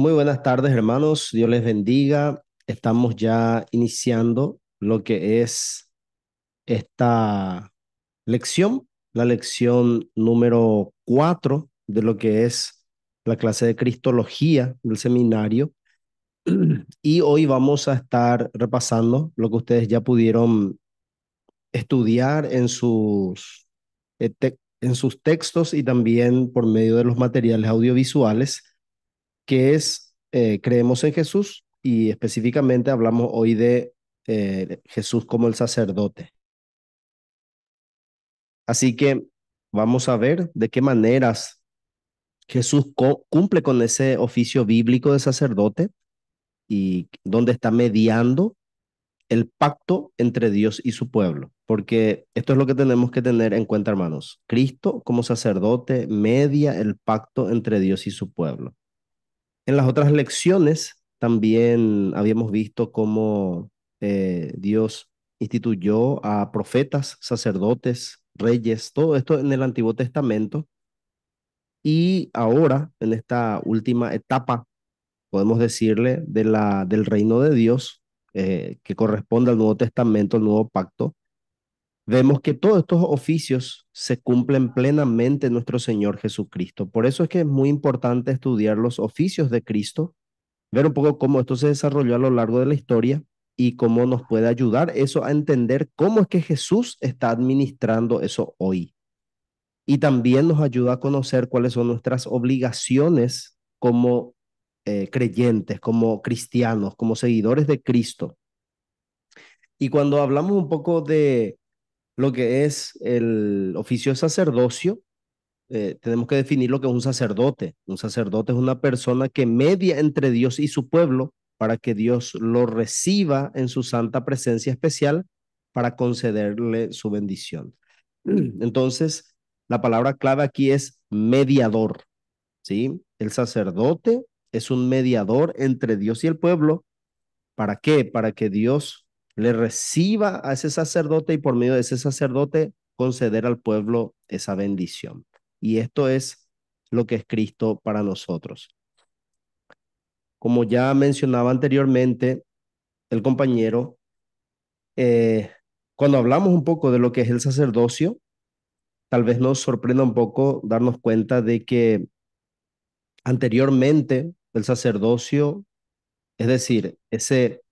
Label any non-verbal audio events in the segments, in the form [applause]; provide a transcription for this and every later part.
Muy buenas tardes, hermanos. Dios les bendiga. Estamos ya iniciando lo que es esta lección, la lección número cuatro de lo que es la clase de Cristología del seminario. [clears throat] Y hoy vamos a estar repasando lo que ustedes ya pudieron estudiar en sus, eh, en sus textos y también por medio de los materiales audiovisuales que es eh, creemos en Jesús y específicamente hablamos hoy de eh, Jesús como el sacerdote. Así que vamos a ver de qué maneras Jesús cumple con ese oficio bíblico de sacerdote y dónde está mediando el pacto entre Dios y su pueblo, porque esto es lo que tenemos que tener en cuenta, hermanos. Cristo como sacerdote media el pacto entre Dios y su pueblo. En las otras lecciones también habíamos visto cómo eh, Dios instituyó a profetas, sacerdotes, reyes, todo esto en el Antiguo Testamento. Y ahora, en esta última etapa, podemos decirle, de la, del reino de Dios, eh, que corresponde al Nuevo Testamento, al Nuevo Pacto, vemos que todos estos oficios se cumplen plenamente en nuestro Señor Jesucristo. Por eso es que es muy importante estudiar los oficios de Cristo, ver un poco cómo esto se desarrolló a lo largo de la historia y cómo nos puede ayudar eso a entender cómo es que Jesús está administrando eso hoy. Y también nos ayuda a conocer cuáles son nuestras obligaciones como eh, creyentes, como cristianos, como seguidores de Cristo. Y cuando hablamos un poco de lo que es el oficio de sacerdocio, eh, tenemos que definir lo que es un sacerdote. Un sacerdote es una persona que media entre Dios y su pueblo para que Dios lo reciba en su santa presencia especial para concederle su bendición. [clears throat] Entonces, la palabra clave aquí es mediador, ¿sí? El sacerdote es un mediador entre Dios y el pueblo. ¿Para qué? Para que Dios le reciba a ese sacerdote y por medio de ese sacerdote conceder al pueblo esa bendición. Y esto es lo que es Cristo para nosotros. Como ya mencionaba anteriormente el compañero, eh, cuando hablamos un poco de lo que es el sacerdocio, tal vez nos sorprenda un poco darnos cuenta de que anteriormente el sacerdocio, es decir, ese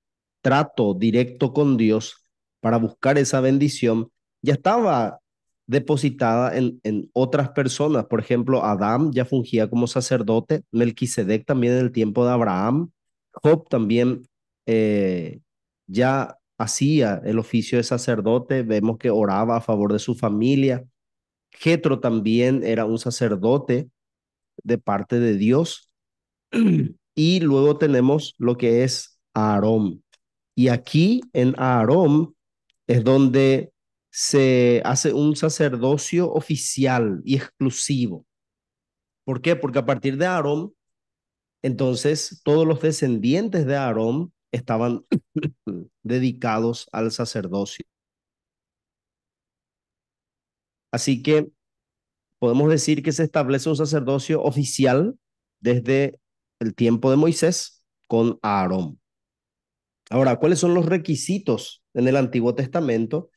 trato directo con Dios para buscar esa bendición ya estaba depositada en, en otras personas. Por ejemplo, Adán ya fungía como sacerdote, Melquisedec también en el tiempo de Abraham, Job también eh, ya hacía el oficio de sacerdote, vemos que oraba a favor de su familia. Jetro también era un sacerdote de parte de Dios. [clears throat] Y luego tenemos lo que es Aarón. Y aquí en Aarón es donde se hace un sacerdocio oficial y exclusivo. ¿Por qué? Porque a partir de Aarón, entonces todos los descendientes de Aarón estaban [coughs] dedicados al sacerdocio. Así que podemos decir que se establece un sacerdocio oficial desde el tiempo de Moisés con Aarón. Ahora, ¿cuáles son los requisitos en el Antiguo Testamento?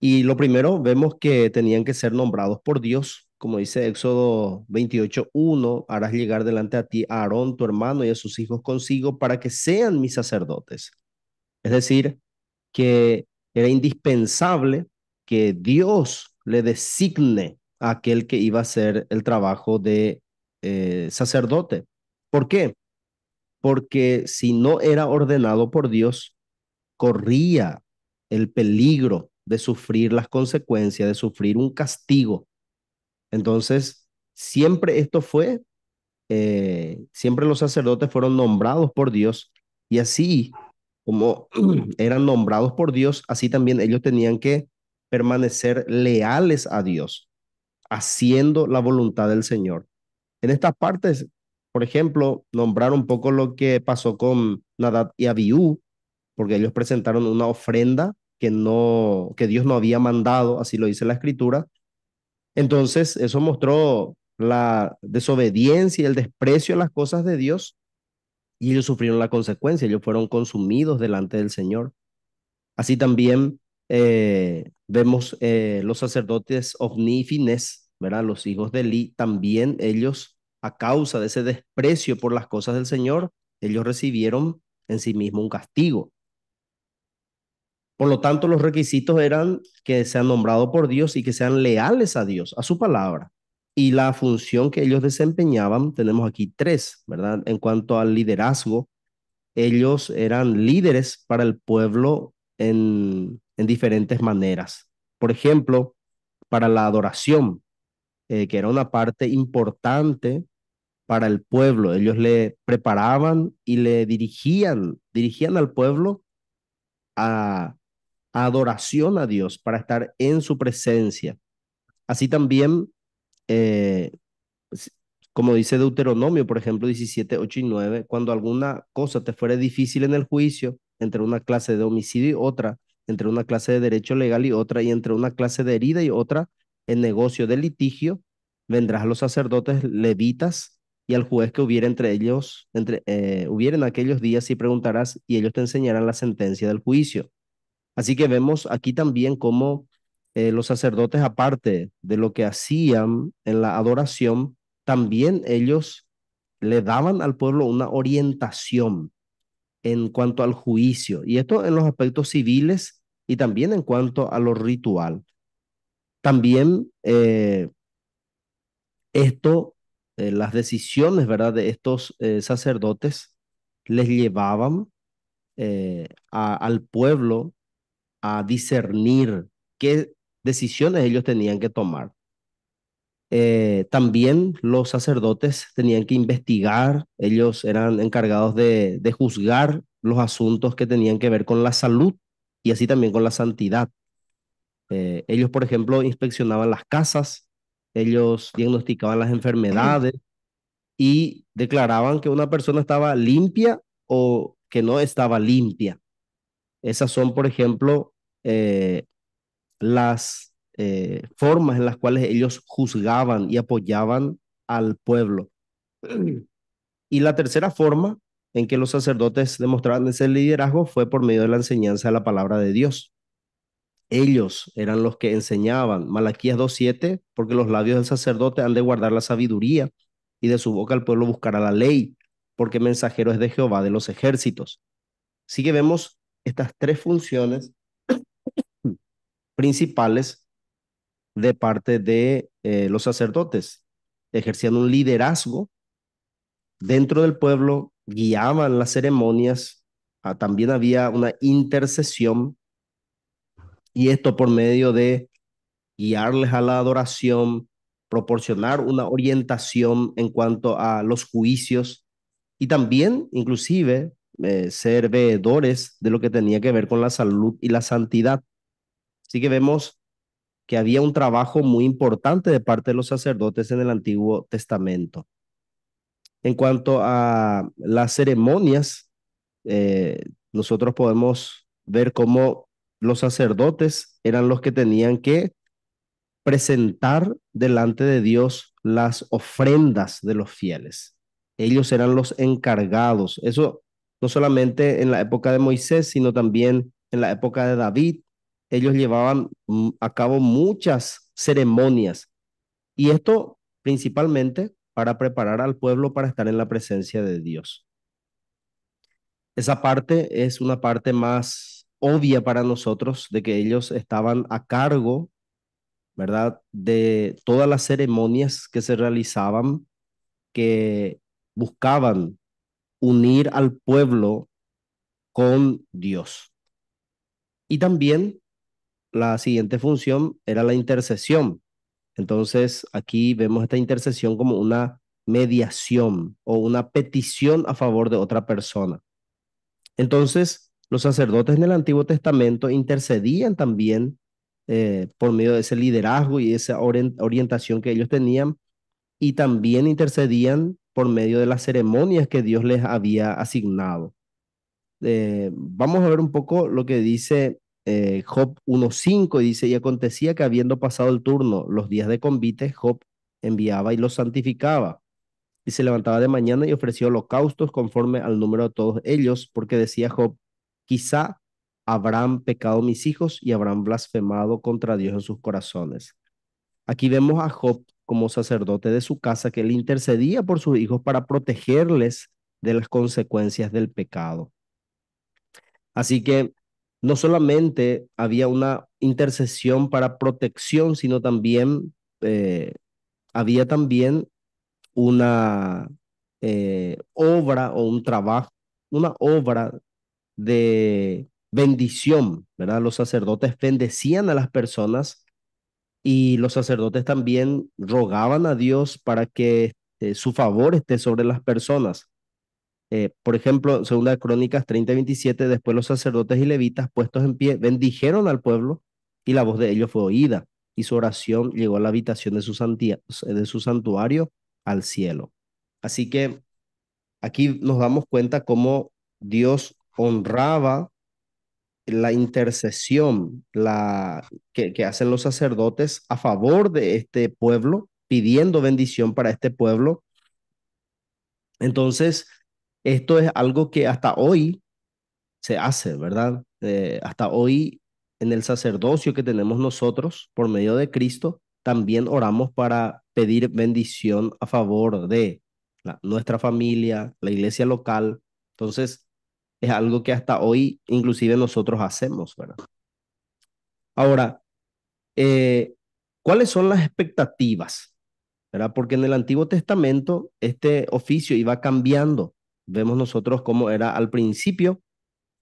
Y lo primero, vemos que tenían que ser nombrados por Dios, como dice Éxodo 28.1, harás llegar delante a ti a Aarón, tu hermano, y a sus hijos consigo para que sean mis sacerdotes. Es decir, que era indispensable que Dios le designe a aquel que iba a hacer el trabajo de eh, sacerdote. ¿Por qué? porque si no era ordenado por Dios, corría el peligro de sufrir las consecuencias, de sufrir un castigo. Entonces, siempre esto fue, eh, siempre los sacerdotes fueron nombrados por Dios y así como [clears throat] eran nombrados por Dios, así también ellos tenían que permanecer leales a Dios, haciendo la voluntad del Señor. En estas partes por ejemplo, nombrar un poco lo que pasó con Nadab y Abiú, porque ellos presentaron una ofrenda que, no, que Dios no había mandado, así lo dice la escritura. Entonces, eso mostró la desobediencia y el desprecio a las cosas de Dios, y ellos sufrieron la consecuencia, ellos fueron consumidos delante del Señor. Así también eh, vemos eh, los sacerdotes ovnífines, ¿verdad? Los hijos de Li también ellos a causa de ese desprecio por las cosas del Señor, ellos recibieron en sí mismo un castigo. Por lo tanto, los requisitos eran que sean nombrados por Dios y que sean leales a Dios, a su palabra. Y la función que ellos desempeñaban, tenemos aquí tres, ¿verdad? En cuanto al liderazgo, ellos eran líderes para el pueblo en, diferentes maneras. Por ejemplo, para la adoración, eh, que era una parte importante para el pueblo. Ellos le preparaban y le dirigían, dirigían al pueblo a, adoración a Dios, para estar en su presencia. Así también, eh, como dice Deuteronomio, por ejemplo, 17, 8 y 9, cuando alguna cosa te fuere difícil en el juicio, entre una clase de homicidio y otra, entre una clase de derecho legal y otra, y entre una clase de herida y otra, en negocio de litigio, vendrás los sacerdotes levitas y al juez que hubiera entre ellos, entre, eh, hubiera en aquellos días y preguntarás, y ellos te enseñarán la sentencia del juicio. Así que vemos aquí también cómo eh, los sacerdotes, aparte de lo que hacían en la adoración, también ellos le daban al pueblo una orientación en cuanto al juicio, y esto en los aspectos civiles y también en cuanto a lo ritual. También eh, esto eh, las decisiones, ¿verdad?, de estos eh, sacerdotes les llevaban eh, al pueblo a discernir qué decisiones ellos tenían que tomar. también los sacerdotes tenían que investigar, ellos eran encargados de, de juzgar los asuntos que tenían que ver con la salud y así también con la santidad. ellos, por ejemplo, inspeccionaban las casas, ellos diagnosticaban las enfermedades y declaraban que una persona estaba limpia o que no estaba limpia. Esas son, por ejemplo, eh, las eh, formas en las cuales ellos juzgaban y apoyaban al pueblo. Y la tercera forma en que los sacerdotes demostraban ese liderazgo fue por medio de la enseñanza de la palabra de Dios ellos eran los que enseñaban. Malaquías 2.7, porque los labios del sacerdote han de guardar la sabiduría y de su boca el pueblo buscará la ley, porque mensajero es de Jehová de los ejércitos. Así que vemos estas tres funciones principales de parte de eh, los sacerdotes. Ejercían un liderazgo dentro del pueblo, guiaban las ceremonias, ah, también había una intercesión y esto por medio de guiarles a la adoración, proporcionar una orientación en cuanto a los juicios y también inclusive eh, ser veedores de lo que tenía que ver con la salud y la santidad. Así que vemos que había un trabajo muy importante de parte de los sacerdotes en el Antiguo Testamento. En cuanto a las ceremonias, eh, nosotros podemos ver cómo los sacerdotes eran los que tenían que presentar delante de Dios las ofrendas de los fieles. Ellos eran los encargados. Eso no solamente en la época de Moisés, sino también en la época de David. Ellos llevaban mm, a cabo muchas ceremonias. Y esto principalmente para preparar al pueblo para estar en la presencia de Dios. Esa parte es una parte más obvia para nosotros de que ellos estaban a cargo, ¿verdad?, de todas las ceremonias que se realizaban que buscaban unir al pueblo con Dios. Y también la siguiente función era la intercesión. Entonces aquí vemos esta intercesión como una mediación o una petición a favor de otra persona. Entonces, los sacerdotes en el Antiguo Testamento intercedían también eh, por medio de ese liderazgo y esa orientación que ellos tenían, y también intercedían por medio de las ceremonias que Dios les había asignado. Eh, vamos a ver un poco lo que dice eh, Job 1.5, dice, y acontecía que habiendo pasado el turno, los días de convite, Job enviaba y los santificaba y se levantaba de mañana y ofrecía holocaustos conforme al número de todos ellos, porque decía Job, Quizá habrán pecado mis hijos y habrán blasfemado contra Dios en sus corazones. Aquí vemos a Job como sacerdote de su casa que le intercedía por sus hijos para protegerles de las consecuencias del pecado. Así que no solamente había una intercesión para protección, sino también eh, había también una eh, obra o un trabajo, una obra de bendición, ¿verdad? Los sacerdotes bendecían a las personas y los sacerdotes también rogaban a Dios para que eh, su favor esté sobre las personas. Eh, por ejemplo, según las Crónicas 30 después los sacerdotes y levitas puestos en pie bendijeron al pueblo y la voz de ellos fue oída y su oración llegó a la habitación de su, de su santuario al cielo. Así que aquí nos damos cuenta cómo Dios honraba la intercesión la, que, hacen los sacerdotes a favor de este pueblo, pidiendo bendición para este pueblo. Entonces, esto es algo que hasta hoy se hace, ¿verdad? Eh, hasta hoy en el sacerdocio que tenemos nosotros por medio de Cristo, también oramos para pedir bendición a favor de nuestra familia, la iglesia local. Entonces, es algo que hasta hoy inclusive nosotros hacemos, ¿verdad? Ahora, eh, ¿cuáles son las expectativas? ¿verdad? Porque en el Antiguo Testamento este oficio iba cambiando. Vemos nosotros cómo era al principio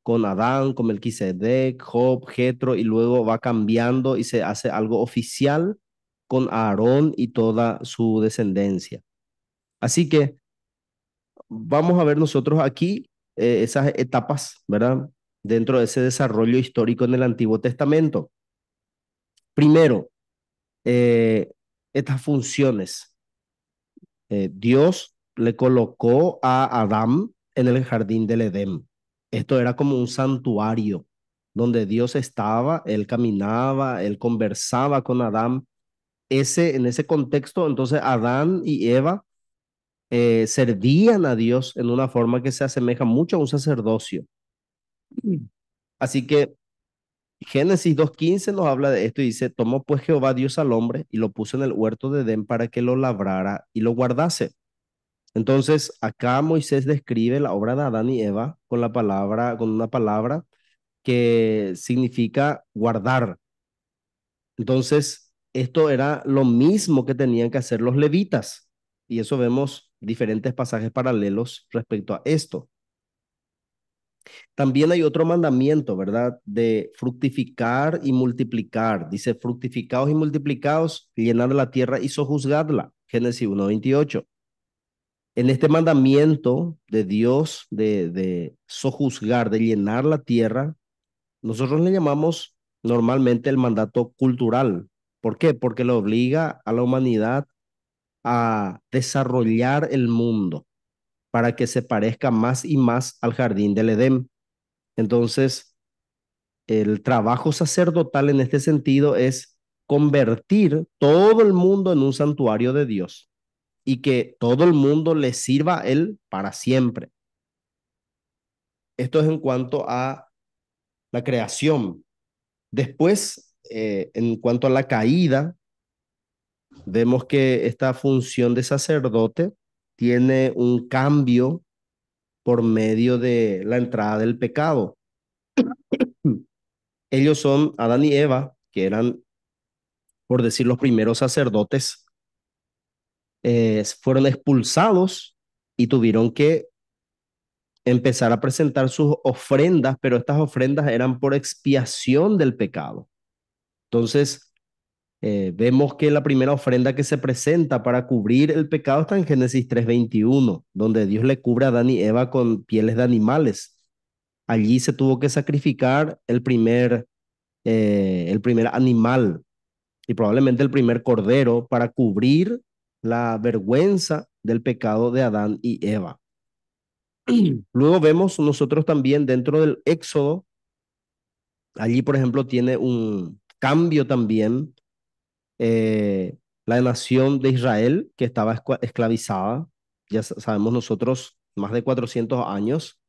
con Adán, con Melquisedec, Job, Jetro, y luego va cambiando y se hace algo oficial con Aarón y toda su descendencia. Así que vamos a ver nosotros aquí eh, esas etapas, ¿verdad? Dentro de ese desarrollo histórico en el Antiguo Testamento. Primero, eh, estas funciones. Eh, Dios le colocó a Adán en el jardín del Edén. Esto era como un santuario donde Dios estaba, él caminaba, él conversaba con Adán. Ese, en ese contexto, entonces Adán y Eva eh, servían a Dios en una forma que se asemeja mucho a un sacerdocio. Mm. Así que Génesis 2.15 nos habla de esto y dice, tomó pues Jehová Dios al hombre y lo puso en el huerto de Edén para que lo labrara y lo guardase. Entonces, acá Moisés describe la obra de Adán y Eva con la palabra, con una palabra que significa guardar. Entonces, esto era lo mismo que tenían que hacer los levitas. Y eso vemos diferentes pasajes paralelos respecto a esto. También hay otro mandamiento, ¿verdad? De fructificar y multiplicar. Dice, fructificados y multiplicados llenar la tierra y sojuzgarla Génesis 1.28. En este mandamiento de Dios de, de sojuzgar, de llenar la tierra, nosotros le llamamos normalmente el mandato cultural. ¿Por qué? Porque le obliga a la humanidad a desarrollar el mundo para que se parezca más y más al jardín del Edén. Entonces, el trabajo sacerdotal en este sentido es convertir todo el mundo en un santuario de Dios y que todo el mundo le sirva a Él para siempre. Esto es en cuanto a la creación. Después, eh, en cuanto a la caída, vemos que esta función de sacerdote tiene un cambio por medio de la entrada del pecado. [coughs] Ellos son Adán y Eva, que eran, por decir, los primeros sacerdotes, eh, fueron expulsados y tuvieron que empezar a presentar sus ofrendas, pero estas ofrendas eran por expiación del pecado. Entonces, eh, vemos que la primera ofrenda que se presenta para cubrir el pecado está en Génesis 3:21, donde Dios le cubre a Adán y Eva con pieles de animales. Allí se tuvo que sacrificar el primer, eh, el primer animal y probablemente el primer cordero para cubrir la vergüenza del pecado de Adán y Eva. [clears throat] Luego vemos nosotros también dentro del Éxodo, allí por ejemplo tiene un cambio también eh, la nación de Israel, que estaba esclavizada, ya sabemos nosotros, más de 400 años,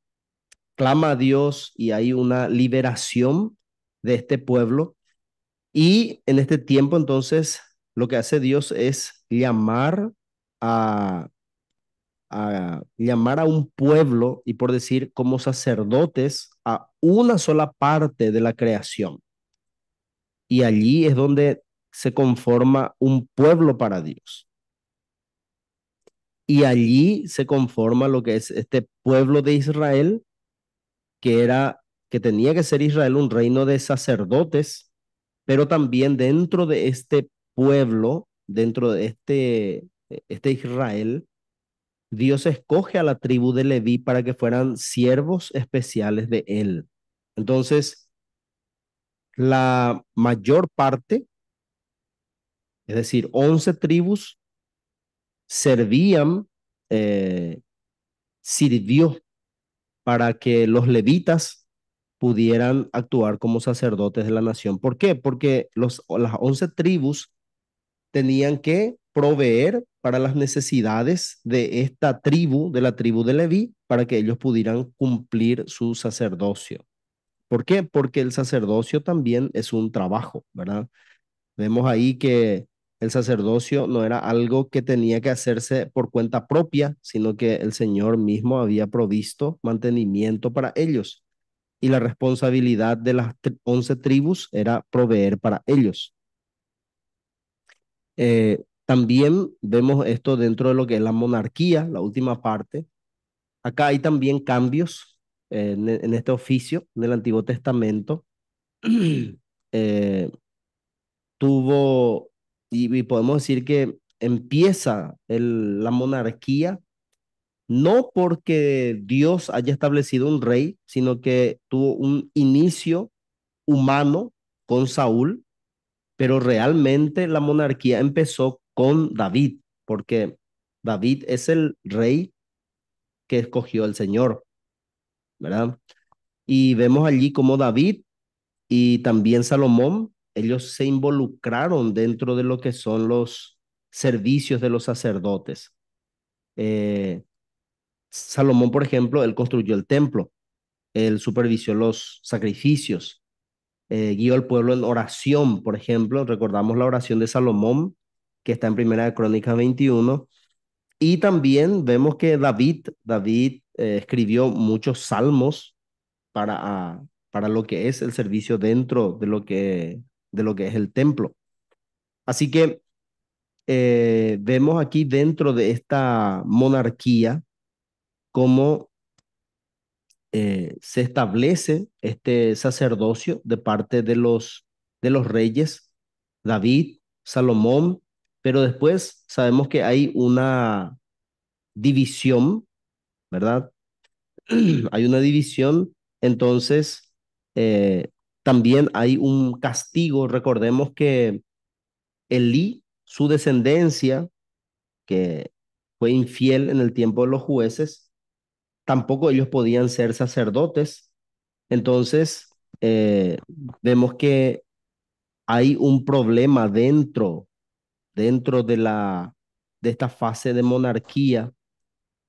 clama a Dios y hay una liberación de este pueblo. Y en este tiempo entonces lo que hace Dios es llamar a llamar a un pueblo y por decir como sacerdotes a una sola parte de la creación. Y allí es donde se conforma un pueblo para Dios. Y allí se conforma lo que es este pueblo de Israel, que era que tenía que ser Israel un reino de sacerdotes, pero también dentro de este pueblo, dentro de este, este Israel, Dios escoge a la tribu de Leví para que fueran siervos especiales de él. Entonces, la mayor parte es decir, once tribus servían, eh, sirvió para que los levitas pudieran actuar como sacerdotes de la nación. ¿Por qué? Porque los, las once tribus tenían que proveer para las necesidades de esta tribu, de la tribu de Leví, para que ellos pudieran cumplir su sacerdocio. ¿Por qué? Porque el sacerdocio también es un trabajo, ¿verdad? Vemos ahí que el sacerdocio no era algo que tenía que hacerse por cuenta propia, sino que el Señor mismo había provisto mantenimiento para ellos. Y la responsabilidad de las once tribus era proveer para ellos. Eh, también vemos esto dentro de lo que es la monarquía, la última parte. Acá hay también cambios eh, en, este oficio del Antiguo Testamento. [clears throat] Eh, tuvo y, podemos decir que empieza la monarquía no porque Dios haya establecido un rey, sino que tuvo un inicio humano con Saúl, pero realmente la monarquía empezó con David, porque David es el rey que escogió el Señor, ¿verdad? Y vemos allí como David y también Salomón ellos se involucraron dentro de lo que son los servicios de los sacerdotes. Eh, Salomón, por ejemplo, él construyó el templo, él supervisó los sacrificios, eh, guió al pueblo en oración, por ejemplo, recordamos la oración de Salomón, que está en Primera de 21, y también vemos que David, David eh, escribió muchos salmos para, para lo que es el servicio dentro de lo que de lo que es el templo. Así que eh, vemos aquí dentro de esta monarquía cómo eh, se establece este sacerdocio de parte de los, de los reyes, David, Salomón, pero después sabemos que hay una división, ¿verdad? [clears throat] hay una división, entonces eh, también hay un castigo, recordemos que Elí, su descendencia, que fue infiel en el tiempo de los jueces, tampoco ellos podían ser sacerdotes. Entonces, eh, vemos que hay un problema dentro, dentro de, la, de esta fase de monarquía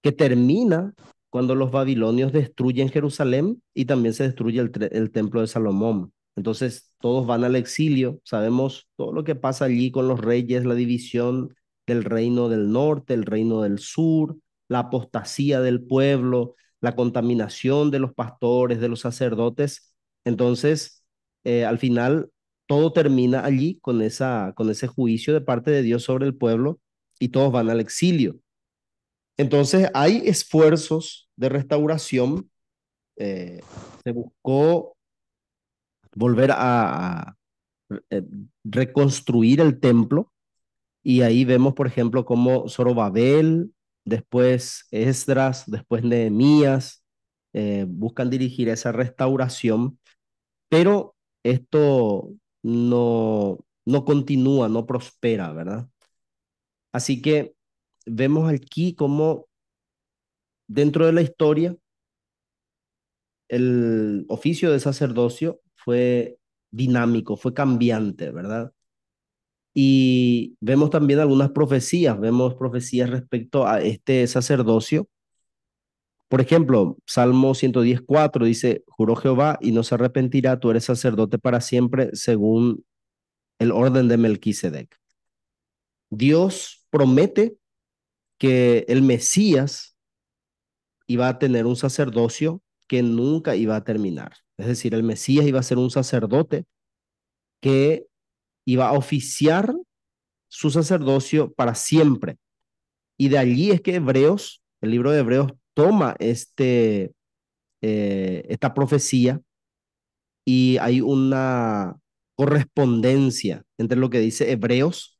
que termina cuando los babilonios destruyen Jerusalén y también se destruye el, templo de Salomón. Entonces todos van al exilio, sabemos todo lo que pasa allí con los reyes, la división del reino del norte, el reino del sur, la apostasía del pueblo, la contaminación de los pastores, de los sacerdotes. Entonces, eh, al final, todo termina allí con, esa, con ese juicio de parte de Dios sobre el pueblo y todos van al exilio. Entonces hay esfuerzos de restauración. Eh, se buscó volver a, eh, reconstruir el templo y ahí vemos, por ejemplo, cómo Zorobabel, después Esdras, después Nehemías, eh, buscan dirigir esa restauración, pero esto no, no continúa, no prospera, ¿verdad? Así que vemos aquí cómo dentro de la historia el oficio de sacerdocio fue dinámico, fue cambiante, ¿verdad? Y vemos también algunas profecías, vemos profecías respecto a este sacerdocio. Por ejemplo, Salmo 110.4 dice, juró Jehová y no se arrepentirá, tú eres sacerdote para siempre según el orden de Melquisedec. Dios promete que el Mesías iba a tener un sacerdocio que nunca iba a terminar. Es decir, el Mesías iba a ser un sacerdote que iba a oficiar su sacerdocio para siempre. Y de allí es que Hebreos, el libro de Hebreos, toma este, eh, esta profecía y hay una correspondencia entre lo que dice Hebreos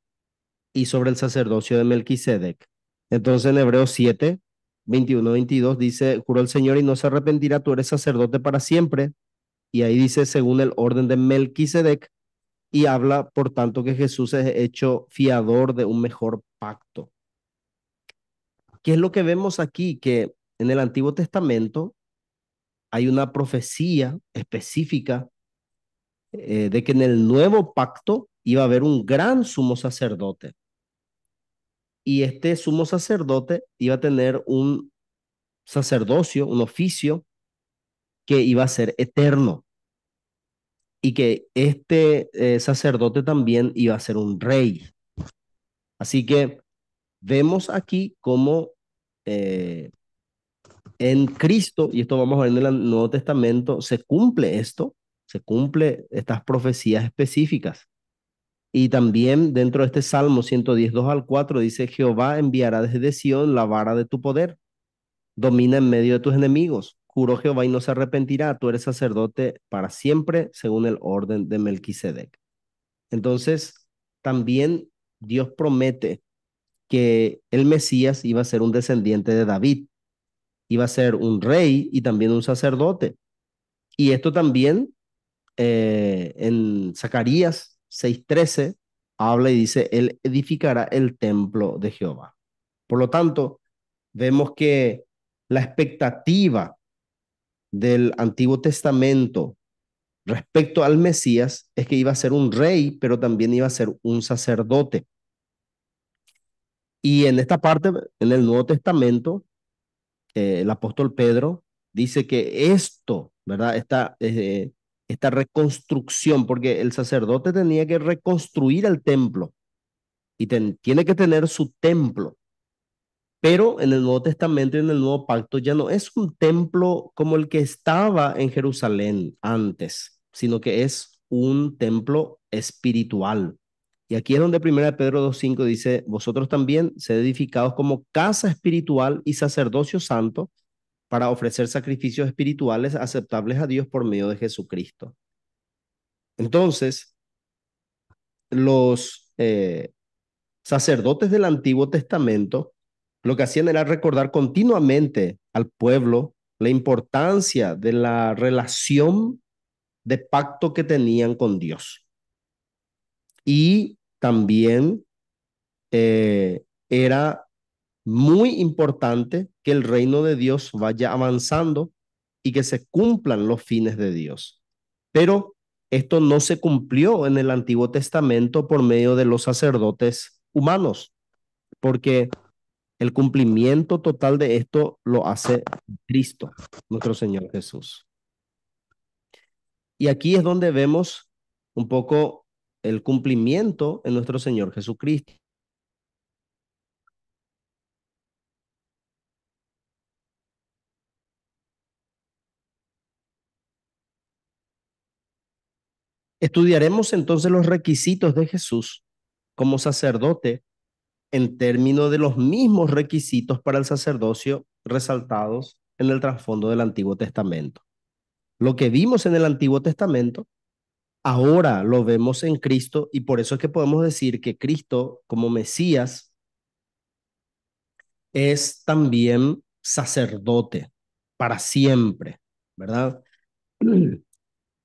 y sobre el sacerdocio de Melquisedec. Entonces en Hebreos 7, 21, 22 dice, juró el Señor y no se arrepentirá, tú eres sacerdote para siempre. Y ahí dice, según el orden de Melquisedec, y habla, por tanto, que Jesús es hecho fiador de un mejor pacto. ¿Qué es lo que vemos aquí? Que en el Antiguo Testamento hay una profecía específica eh, de que en el nuevo pacto iba a haber un gran sumo sacerdote y este sumo sacerdote iba a tener un sacerdocio, un oficio que iba a ser eterno y que este eh, sacerdote también iba a ser un rey. Así que vemos aquí cómo eh, en Cristo, y esto vamos a ver en el Nuevo Testamento, se cumple esto, se cumple estas profecías específicas. Y también dentro de este Salmo 110, 2 al 4 dice, Jehová enviará desde Sión la vara de tu poder, domina en medio de tus enemigos, juró Jehová y no se arrepentirá, tú eres sacerdote para siempre según el orden de Melquisedec. Entonces, también Dios promete que el Mesías iba a ser un descendiente de David, iba a ser un rey y también un sacerdote. Y esto también eh, en Zacarías 6.13 habla y dice, Él edificará el templo de Jehová. Por lo tanto, vemos que la expectativa del Antiguo Testamento respecto al Mesías es que iba a ser un rey, pero también iba a ser un sacerdote. Y en esta parte, en el Nuevo Testamento, eh, el apóstol Pedro dice que esto, ¿verdad? está eh, esta reconstrucción, porque el sacerdote tenía que reconstruir el templo y tiene que tener su templo. Pero en el Nuevo Testamento y en el Nuevo Pacto ya no es un templo como el que estaba en Jerusalén antes, sino que es un templo espiritual. Y aquí es donde 1 Pedro 2.5 dice, vosotros también sed edificados como casa espiritual y sacerdocio santo para ofrecer sacrificios espirituales aceptables a Dios por medio de Jesucristo. Entonces, los eh, sacerdotes del Antiguo Testamento lo que hacían era recordar continuamente al pueblo la importancia de la relación de pacto que tenían con Dios. Y también eh, era muy importante que el reino de Dios vaya avanzando y que se cumplan los fines de Dios. Pero esto no se cumplió en el Antiguo Testamento por medio de los sacerdotes humanos, porque el cumplimiento total de esto lo hace Cristo, nuestro Señor Jesús. Y aquí es donde vemos un poco el cumplimiento en nuestro Señor Jesucristo. Estudiaremos entonces los requisitos de Jesús como sacerdote en términos de los mismos requisitos para el sacerdocio resaltados en el trasfondo del Antiguo Testamento. Lo que vimos en el Antiguo Testamento, ahora lo vemos en Cristo y por eso es que podemos decir que Cristo como Mesías es también sacerdote para siempre, ¿verdad? [clears throat]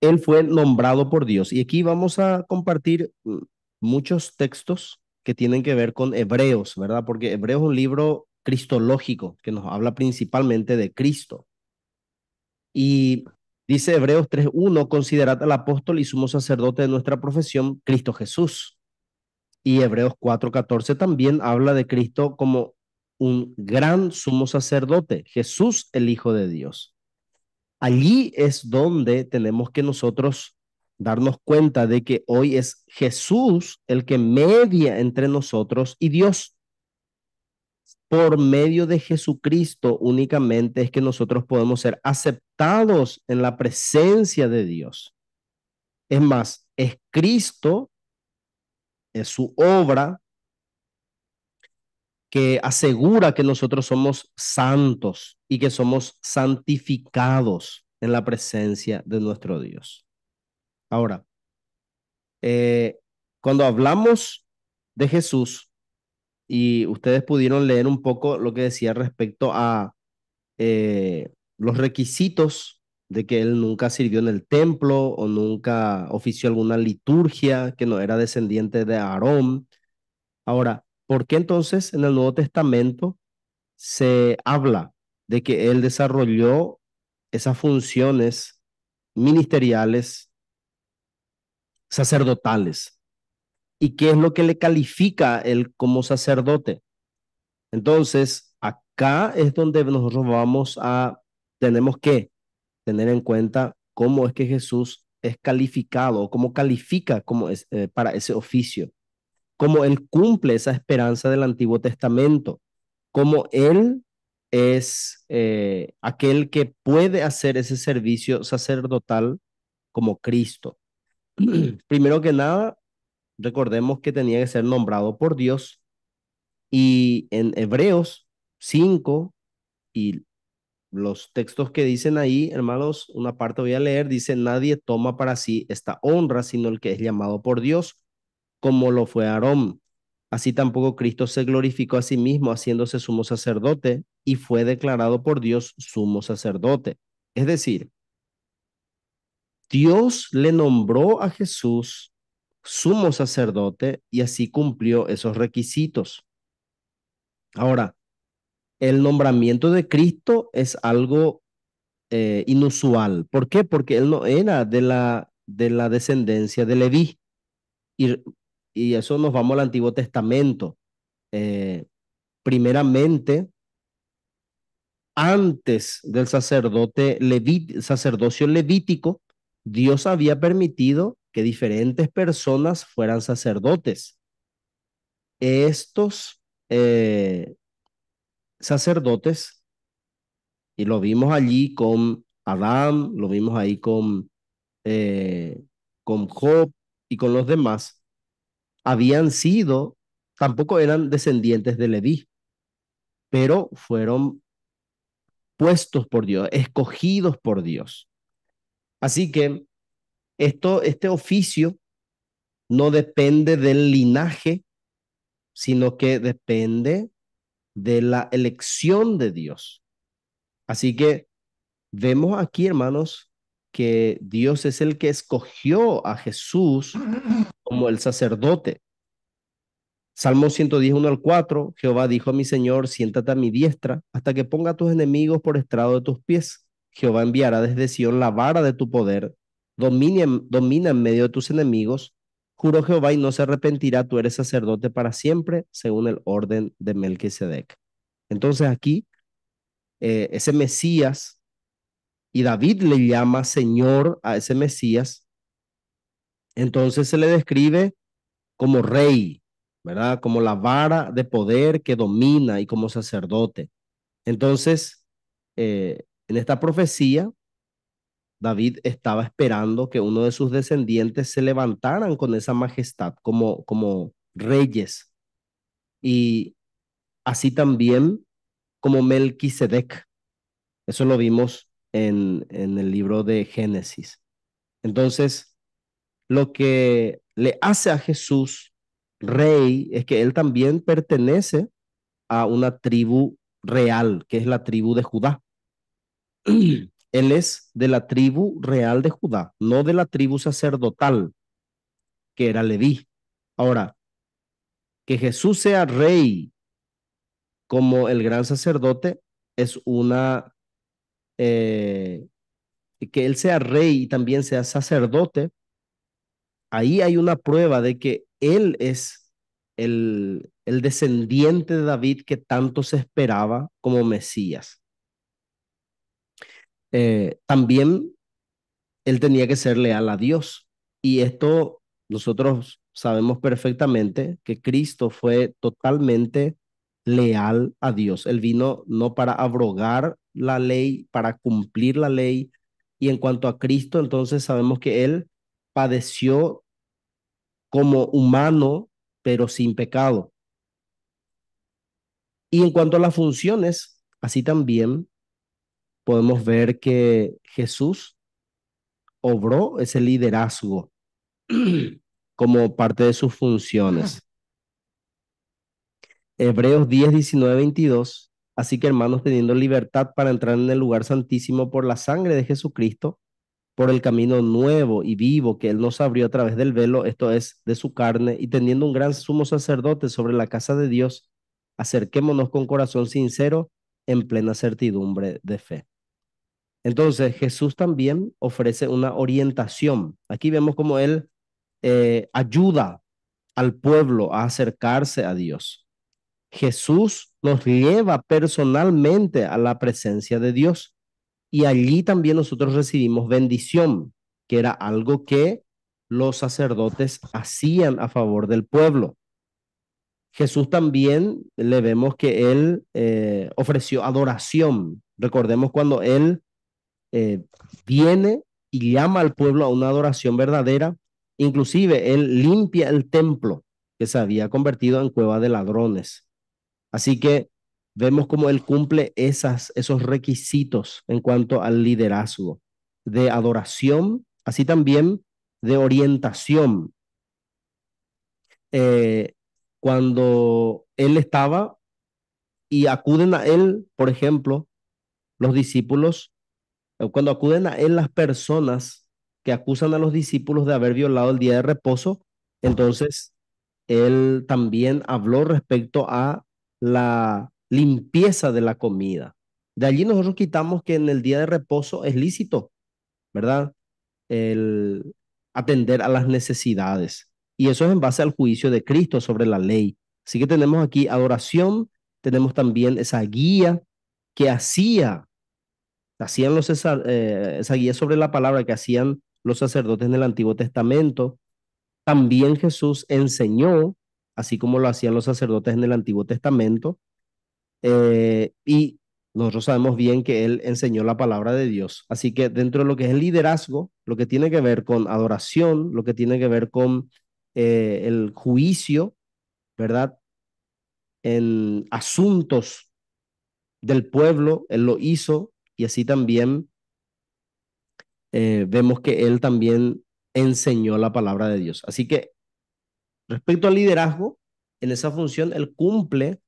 él fue nombrado por Dios. Y aquí vamos a compartir mm, muchos textos que tienen que ver con Hebreos, ¿verdad? Porque Hebreos es un libro cristológico que nos habla principalmente de Cristo. Y dice Hebreos 3.1, considerad al apóstol y sumo sacerdote de nuestra profesión, Cristo Jesús. Y Hebreos 4.14 también habla de Cristo como un gran sumo sacerdote, Jesús el Hijo de Dios. Allí es donde tenemos que nosotros darnos cuenta de que hoy es Jesús el que media entre nosotros y Dios. Por medio de Jesucristo únicamente es que nosotros podemos ser aceptados en la presencia de Dios. Es más, es Cristo, es su obra, que asegura que nosotros somos santos y que somos santificados en la presencia de nuestro Dios. Ahora, eh, cuando hablamos de Jesús, y ustedes pudieron leer un poco lo que decía respecto a eh, los requisitos de que él nunca sirvió en el templo o nunca ofició alguna liturgia, que no era descendiente de Aarón. Ahora, ¿Por qué entonces en el Nuevo Testamento se habla de que él desarrolló esas funciones ministeriales, sacerdotales? ¿Y qué es lo que le califica él como sacerdote? Entonces, acá es donde nosotros vamos a, tenemos que tener en cuenta cómo es que Jesús es calificado, cómo califica como es, eh, para ese oficio cómo Él cumple esa esperanza del Antiguo Testamento, cómo Él es eh, aquel que puede hacer ese servicio sacerdotal como Cristo. [clears throat] Primero que nada, recordemos que tenía que ser nombrado por Dios y en Hebreos 5 y los textos que dicen ahí, hermanos, una parte voy a leer, dice, nadie toma para sí esta honra, sino el que es llamado por Dios como lo fue Aarón. Así tampoco Cristo se glorificó a sí mismo haciéndose sumo sacerdote y fue declarado por Dios sumo sacerdote. Es decir, Dios le nombró a Jesús sumo sacerdote y así cumplió esos requisitos. Ahora, el nombramiento de Cristo es algo eh, inusual. ¿Por qué? Porque él no era de la, de la descendencia de Leví. Y y eso nos vamos al Antiguo Testamento. Eh, primeramente, antes del sacerdote sacerdocio levítico, Dios había permitido que diferentes personas fueran sacerdotes. Estos eh, sacerdotes, y lo vimos allí con Adán, lo vimos ahí con, eh, con Job y con los demás, habían sido, tampoco eran descendientes de Leví, pero fueron puestos por Dios, escogidos por Dios. Así que esto, este oficio no depende del linaje, sino que depende de la elección de Dios. Así que vemos aquí, hermanos, que Dios es el que escogió a Jesús como el sacerdote. Salmo 110, uno al 4, Jehová dijo a mi Señor, siéntate a mi diestra hasta que ponga a tus enemigos por estrado de tus pies. Jehová enviará desde Sion la vara de tu poder, domina, domina en medio de tus enemigos. juro Jehová y no se arrepentirá, tú eres sacerdote para siempre, según el orden de Melquisedec. Entonces aquí, eh, ese Mesías, y David le llama Señor a ese Mesías, entonces se le describe como rey, ¿verdad? Como la vara de poder que domina y como sacerdote. Entonces, eh, en esta profecía, David estaba esperando que uno de sus descendientes se levantaran con esa majestad como, como reyes. Y así también como Melquisedec. Eso lo vimos en, en el libro de Génesis. Entonces, lo que le hace a Jesús rey es que él también pertenece a una tribu real, que es la tribu de Judá. [clears throat] Él es de la tribu real de Judá, no de la tribu sacerdotal, que era Leví. Ahora, que Jesús sea rey como el gran sacerdote es una... Eh, que él sea rey y también sea sacerdote ahí hay una prueba de que él es el, descendiente de David que tanto se esperaba como Mesías. Eh, también él tenía que ser leal a Dios. Y esto nosotros sabemos perfectamente que Cristo fue totalmente leal a Dios. Él vino no para abrogar la ley, para cumplir la ley. Y en cuanto a Cristo, entonces sabemos que Él padeció como humano, pero sin pecado. Y en cuanto a las funciones, así también podemos ver que Jesús obró ese liderazgo [clears throat] como parte de sus funciones. Hebreos 10, 19, 22. Así que hermanos, teniendo libertad para entrar en el lugar santísimo por la sangre de Jesucristo, por el camino nuevo y vivo que Él nos abrió a través del velo, esto es, de su carne, y teniendo un gran sumo sacerdote sobre la casa de Dios, acerquémonos con corazón sincero en plena certidumbre de fe. Entonces Jesús también ofrece una orientación. Aquí vemos cómo Él eh, ayuda al pueblo a acercarse a Dios. Jesús nos lleva personalmente a la presencia de Dios. Y allí también nosotros recibimos bendición, que era algo que los sacerdotes hacían a favor del pueblo. Jesús también le vemos que él eh, ofreció adoración. Recordemos cuando él eh, viene y llama al pueblo a una adoración verdadera. Inclusive él limpia el templo que se había convertido en cueva de ladrones. Así que vemos cómo él cumple esos requisitos en cuanto al liderazgo, de adoración, así también de orientación. Eh, cuando él estaba y acuden a él, por ejemplo, los discípulos, eh, cuando acuden a él las personas que acusan a los discípulos de haber violado el día de reposo, entonces él también habló respecto a la limpieza de la comida. De allí nosotros quitamos que en el día de reposo es lícito, ¿verdad? El atender a las necesidades. Y eso es en base al juicio de Cristo sobre la ley. Así que tenemos aquí adoración, tenemos también esa guía que hacía, hacían los esa eh, guía sobre la palabra que hacían los sacerdotes en el Antiguo Testamento. También Jesús enseñó, así como lo hacían los sacerdotes en el Antiguo Testamento, eh, y nosotros sabemos bien que él enseñó la palabra de Dios. Así que dentro de lo que es el liderazgo, lo que tiene que ver con adoración, lo que tiene que ver con eh, el juicio, ¿verdad? En asuntos del pueblo, él lo hizo y así también eh, vemos que él también enseñó la palabra de Dios. Así que respecto al liderazgo, en esa función él cumple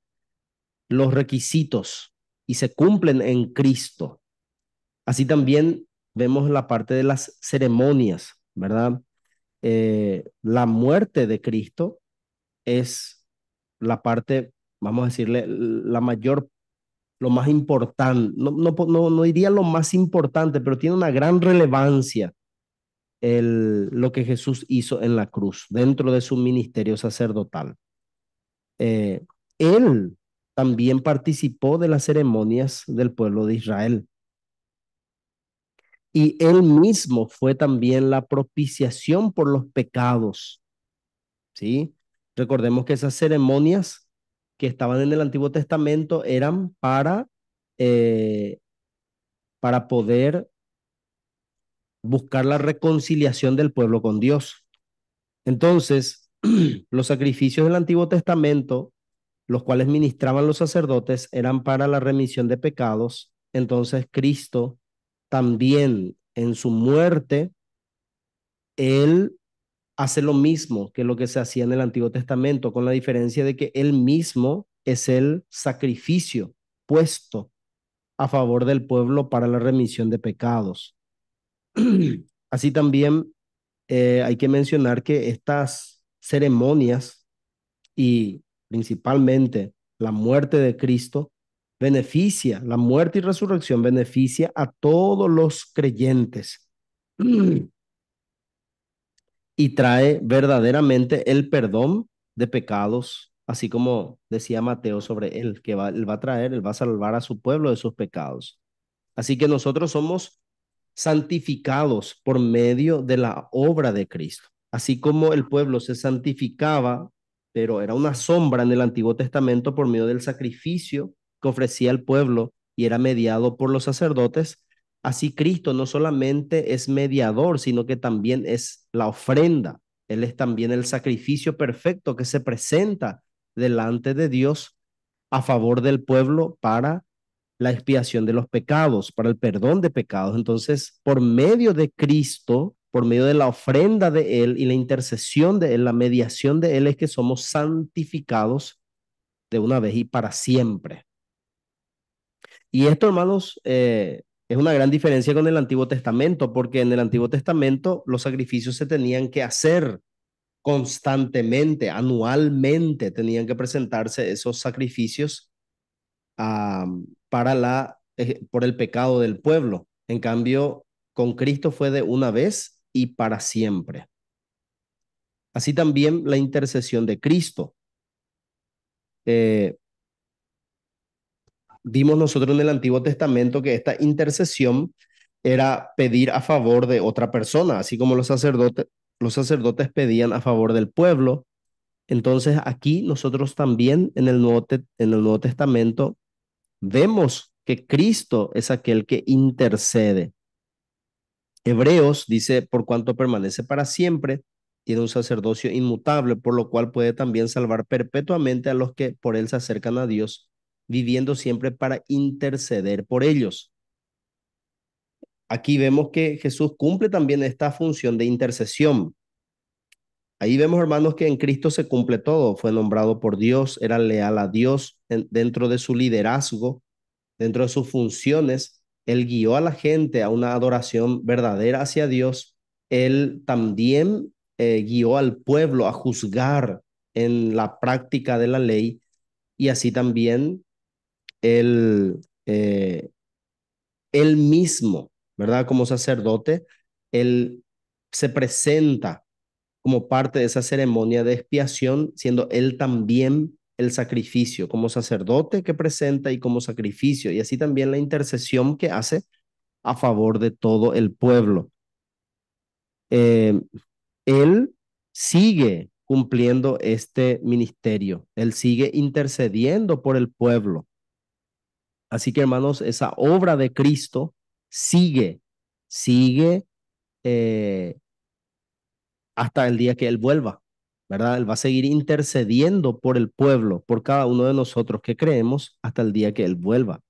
los requisitos y se cumplen en Cristo. Así también vemos la parte de las ceremonias, ¿verdad? Eh, la muerte de Cristo es la parte, vamos a decirle, la mayor, lo más importante, no, no, no, diría lo más importante, pero tiene una gran relevancia el, lo que Jesús hizo en la cruz, dentro de su ministerio sacerdotal. Eh, él también participó de las ceremonias del pueblo de Israel. Y él mismo fue también la propiciación por los pecados. ¿Sí? Recordemos que esas ceremonias que estaban en el Antiguo Testamento eran para, eh, para poder buscar la reconciliación del pueblo con Dios. Entonces, [clears throat] los sacrificios del Antiguo Testamento los cuales ministraban los sacerdotes, eran para la remisión de pecados. Entonces Cristo también en su muerte, Él hace lo mismo que lo que se hacía en el Antiguo Testamento, con la diferencia de que Él mismo es el sacrificio puesto a favor del pueblo para la remisión de pecados. [clears throat] Así también eh, hay que mencionar que estas ceremonias y principalmente la muerte de Cristo, beneficia, la muerte y resurrección beneficia a todos los creyentes [clears throat] y trae verdaderamente el perdón de pecados, así como decía Mateo sobre él, que va, él va a traer, él va a salvar a su pueblo de sus pecados. Así que nosotros somos santificados por medio de la obra de Cristo. Así como el pueblo se santificaba pero era una sombra en el Antiguo Testamento por medio del sacrificio que ofrecía el pueblo y era mediado por los sacerdotes. Así Cristo no solamente es mediador, sino que también es la ofrenda. Él es también el sacrificio perfecto que se presenta delante de Dios a favor del pueblo para la expiación de los pecados, para el perdón de pecados. Entonces, por medio de Cristo, por medio de la ofrenda de Él y la intercesión de Él, la mediación de Él, es que somos santificados de una vez y para siempre. Y esto, hermanos, eh, es una gran diferencia con el Antiguo Testamento, porque en el Antiguo Testamento los sacrificios se tenían que hacer constantemente, anualmente, tenían que presentarse esos sacrificios ah, para la, eh, por el pecado del pueblo. En cambio, con Cristo fue de una vez y para siempre. Así también la intercesión de Cristo. Eh, vimos nosotros en el Antiguo Testamento que esta intercesión era pedir a favor de otra persona, así como los sacerdotes, los sacerdotes pedían a favor del pueblo. Entonces aquí nosotros también en el Nuevo, en el Nuevo Testamento vemos que Cristo es aquel que intercede. Hebreos dice, por cuanto permanece para siempre, tiene un sacerdocio inmutable, por lo cual puede también salvar perpetuamente a los que por él se acercan a Dios, viviendo siempre para interceder por ellos. Aquí vemos que Jesús cumple también esta función de intercesión. Ahí vemos, hermanos, que en Cristo se cumple todo. Fue nombrado por Dios, era leal a Dios dentro de su liderazgo, dentro de sus funciones, él guió a la gente a una adoración verdadera hacia Dios. Él también eh, guió al pueblo a juzgar en la práctica de la ley y así también él, eh, él mismo, ¿verdad? Como sacerdote, él se presenta como parte de esa ceremonia de expiación, siendo él también el sacrificio como sacerdote que presenta y como sacrificio, y así también la intercesión que hace a favor de todo el pueblo. Em, él sigue cumpliendo este ministerio, él sigue intercediendo por el pueblo. Así que hermanos, esa obra de Cristo sigue, sigue eh, hasta el día que Él vuelva. ¿verdad? Él va a seguir intercediendo por el pueblo, por cada uno de nosotros que creemos hasta el día que Él vuelva.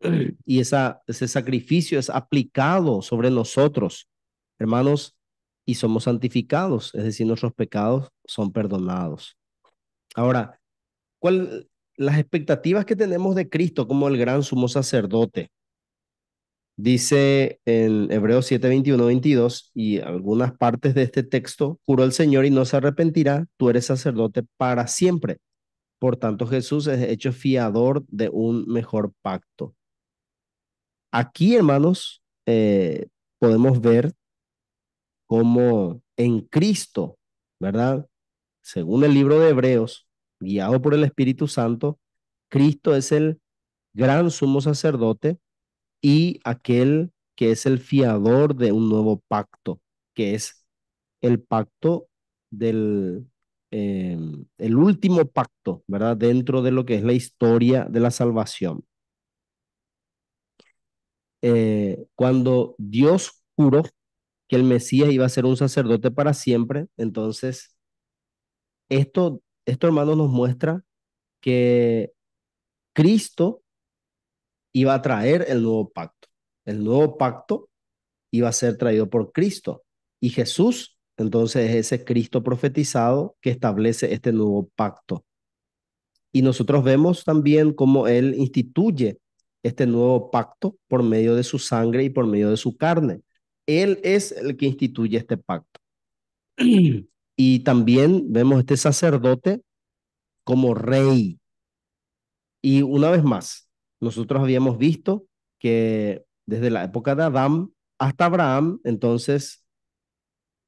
[clears throat] Y ese sacrificio es aplicado sobre nosotros, hermanos, y somos santificados, es decir, nuestros pecados son perdonados. Ahora, ¿cuál, las expectativas que tenemos de Cristo como el gran sumo sacerdote? Dice en Hebreos 7, 21, 22 y algunas partes de este texto, juró el Señor y no se arrepentirá, tú eres sacerdote para siempre. Por tanto, Jesús es hecho fiador de un mejor pacto. Aquí, hermanos, eh, podemos ver cómo en Cristo, ¿verdad? Según el libro de Hebreos, guiado por el Espíritu Santo, Cristo es el gran sumo sacerdote y aquel que es el fiador de un nuevo pacto, que es el pacto del, eh, el último pacto, ¿verdad? Dentro de lo que es la historia de la salvación. Eh, cuando Dios juró que el Mesías iba a ser un sacerdote para siempre, entonces esto, esto hermano nos muestra que Cristo iba a traer el nuevo pacto. El nuevo pacto iba a ser traído por Cristo. Y Jesús, entonces, es ese Cristo profetizado que establece este nuevo pacto. Y nosotros vemos también cómo Él instituye este nuevo pacto por medio de su sangre y por medio de su carne. Él es el que instituye este pacto. Y también vemos este sacerdote como rey. Y una vez más, nosotros habíamos visto que desde la época de Adán hasta Abraham, entonces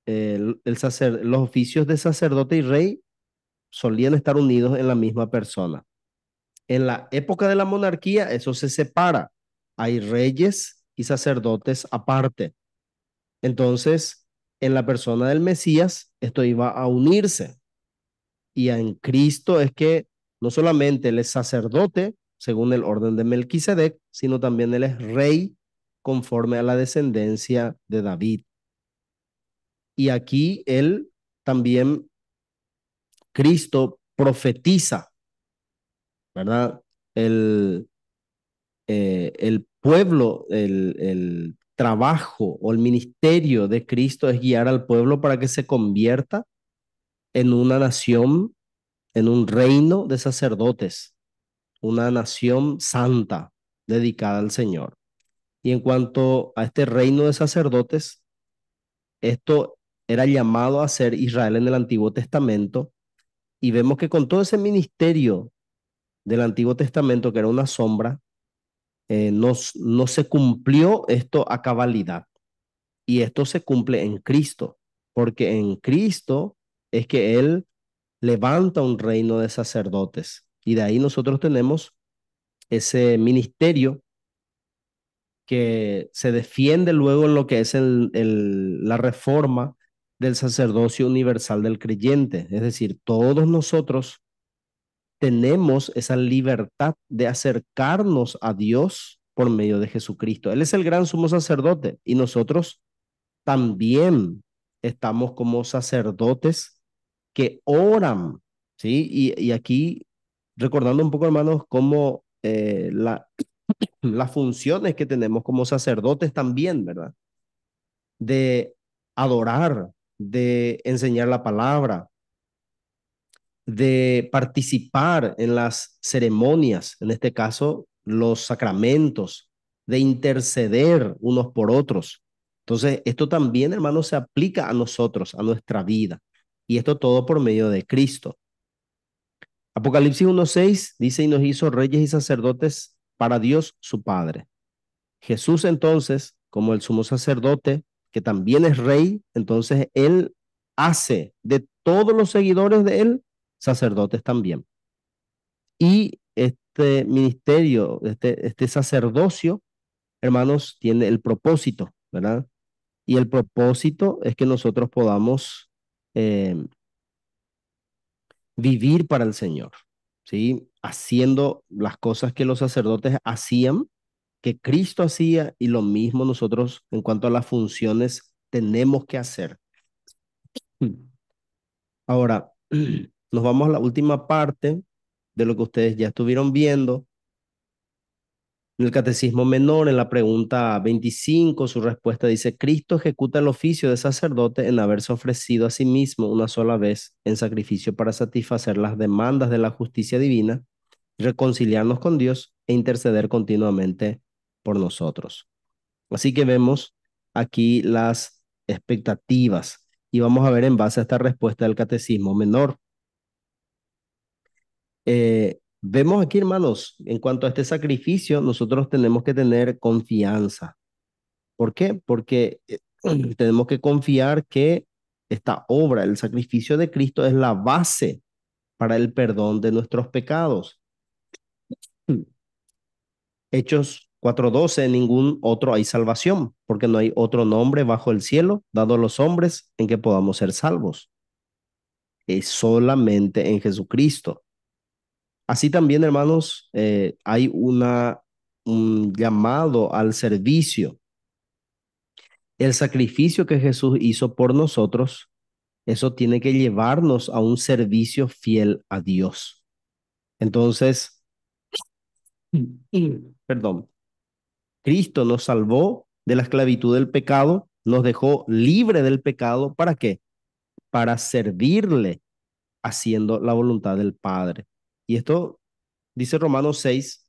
los oficios de sacerdote y rey solían estar unidos en la misma persona. En la época de la monarquía eso se separa. Hay reyes y sacerdotes aparte. Entonces, en la persona del Mesías, esto iba a unirse. Y en Cristo es que no solamente el sacerdote, según el orden de Melquisedec, sino también él es rey conforme a la descendencia de David. Y aquí él también, Cristo profetiza, ¿verdad? El, eh, el pueblo, el, el trabajo o el ministerio de Cristo es guiar al pueblo para que se convierta en una nación, en un reino de sacerdotes una nación santa dedicada al Señor. Y en cuanto a este reino de sacerdotes, esto era llamado a ser Israel en el Antiguo Testamento. Y vemos que con todo ese ministerio del Antiguo Testamento, que era una sombra, eh, no, no se cumplió esto a cabalidad. Y esto se cumple en Cristo, porque en Cristo es que Él levanta un reino de sacerdotes y de ahí nosotros tenemos ese ministerio que se defiende luego en lo que es el, el, la reforma del sacerdocio universal del creyente. Es decir, todos nosotros tenemos esa libertad de acercarnos a Dios por medio de Jesucristo. Él es el gran sumo sacerdote y nosotros también estamos como sacerdotes que oran, ¿sí? Y, y aquí recordando un poco, hermanos, cómo eh, [clears throat] las funciones que tenemos como sacerdotes también, ¿verdad? De adorar, de enseñar la palabra, de participar en las ceremonias, en este caso, los sacramentos, de interceder unos por otros. Entonces, esto también, hermanos, se aplica a nosotros, a nuestra vida. Y esto todo por medio de Cristo. Apocalipsis 1.6 dice, y nos hizo reyes y sacerdotes para Dios su Padre. Jesús entonces, como el sumo sacerdote, que también es rey, entonces él hace de todos los seguidores de él sacerdotes también. Y este ministerio, este, este sacerdocio, hermanos, tiene el propósito, ¿verdad? Y el propósito es que nosotros podamos eh, vivir para el Señor, ¿sí? Haciendo las cosas que los sacerdotes hacían, que Cristo hacía, y lo mismo nosotros en cuanto a las funciones tenemos que hacer. Ahora, [clears throat] nos vamos a la última parte de lo que ustedes ya estuvieron viendo, en el Catecismo Menor, en la pregunta 25, su respuesta dice, Cristo ejecuta el oficio de sacerdote en haberse ofrecido a sí mismo una sola vez en sacrificio para satisfacer las demandas de la justicia divina, reconciliarnos con Dios e interceder continuamente por nosotros. Así que vemos aquí las expectativas y vamos a ver en base a esta respuesta del Catecismo Menor. Eh, Vemos aquí, hermanos, en cuanto a este sacrificio, nosotros tenemos que tener confianza. ¿Por qué? Porque eh, [clears throat] tenemos que confiar que esta obra, el sacrificio de Cristo, es la base para el perdón de nuestros pecados. [clears throat] Hechos 4.12, en ningún otro hay salvación, porque no hay otro nombre bajo el cielo dado a los hombres en que podamos ser salvos. Es solamente en Jesucristo. Así también, hermanos, eh, hay una, un llamado al servicio. El sacrificio que Jesús hizo por nosotros, eso tiene que llevarnos a un servicio fiel a Dios. Entonces, [clears throat] perdón, Cristo nos salvó de la esclavitud del pecado, nos dejó libre del pecado, ¿para qué? Para servirle haciendo la voluntad del Padre. Y esto dice Romanos 6,